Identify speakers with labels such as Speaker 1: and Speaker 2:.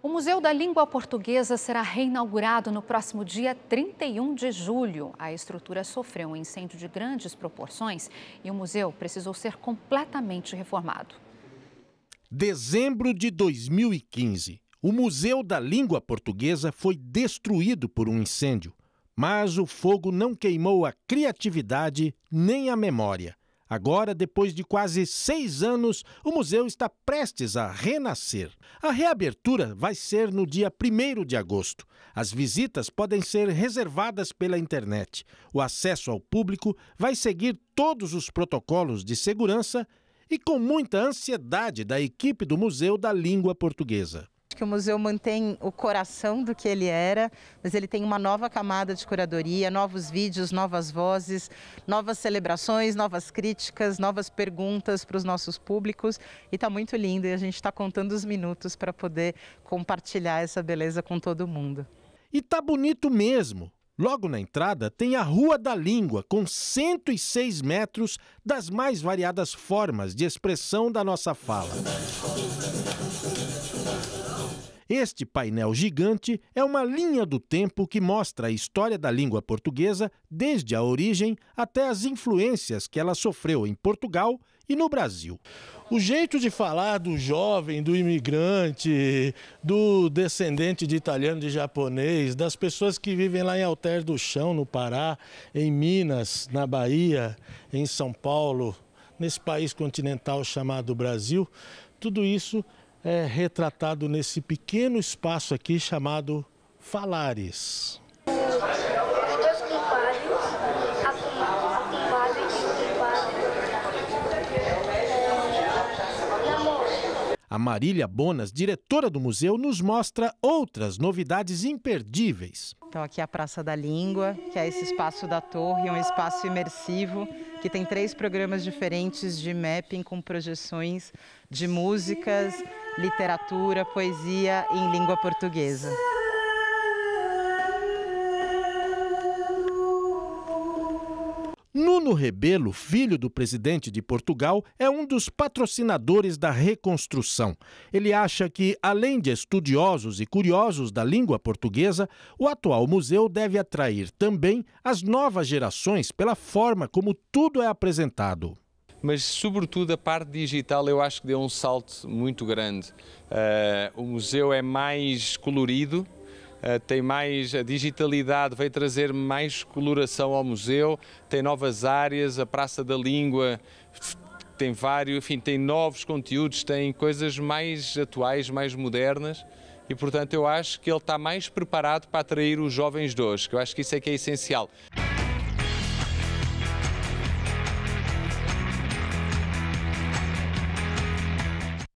Speaker 1: O Museu da Língua Portuguesa será reinaugurado no próximo dia 31 de julho. A estrutura sofreu um incêndio de grandes proporções e o museu precisou ser completamente reformado.
Speaker 2: Dezembro de 2015, o Museu da Língua Portuguesa foi destruído por um incêndio, mas o fogo não queimou a criatividade nem a memória. Agora, depois de quase seis anos, o museu está prestes a renascer. A reabertura vai ser no dia 1 de agosto. As visitas podem ser reservadas pela internet. O acesso ao público vai seguir todos os protocolos de segurança e com muita ansiedade da equipe do Museu da Língua Portuguesa
Speaker 1: que o museu mantém o coração do que ele era, mas ele tem uma nova camada de curadoria, novos vídeos, novas vozes, novas celebrações, novas críticas, novas perguntas para os nossos públicos. E está muito lindo e a gente está contando os minutos para poder compartilhar essa beleza com todo mundo. E tá bonito mesmo. Logo
Speaker 2: na entrada tem a Rua da Língua, com 106 metros das mais variadas formas de expressão da nossa fala. Este painel gigante é uma linha do tempo que mostra a história da língua portuguesa desde a origem até as influências que ela sofreu em Portugal e no Brasil. O jeito de falar do jovem, do imigrante, do descendente de italiano, de japonês, das pessoas que vivem lá em Alter do Chão, no Pará, em Minas, na Bahia, em São Paulo, nesse país continental chamado Brasil, tudo isso é retratado nesse pequeno espaço aqui chamado Falares. A Marília Bonas, diretora do museu, nos mostra outras novidades imperdíveis.
Speaker 1: Então aqui é a Praça da Língua, que é esse espaço da torre, um espaço imersivo que tem três programas diferentes de mapping com projeções de músicas, literatura, poesia em língua portuguesa.
Speaker 2: Nuno Rebelo, filho do presidente de Portugal, é um dos patrocinadores da reconstrução. Ele acha que, além de estudiosos e curiosos da língua portuguesa, o atual museu deve atrair também as novas gerações pela forma como tudo é apresentado
Speaker 3: mas sobretudo a parte digital eu acho que deu um salto muito grande. Uh, o museu é mais colorido, Uh, tem mais a digitalidade, veio trazer mais coloração ao museu, tem novas áreas, a Praça da Língua tem vários, enfim, tem novos conteúdos, tem coisas mais atuais, mais modernas. E portanto, eu acho que ele está mais preparado para atrair os jovens de hoje, que eu acho que isso é que é essencial.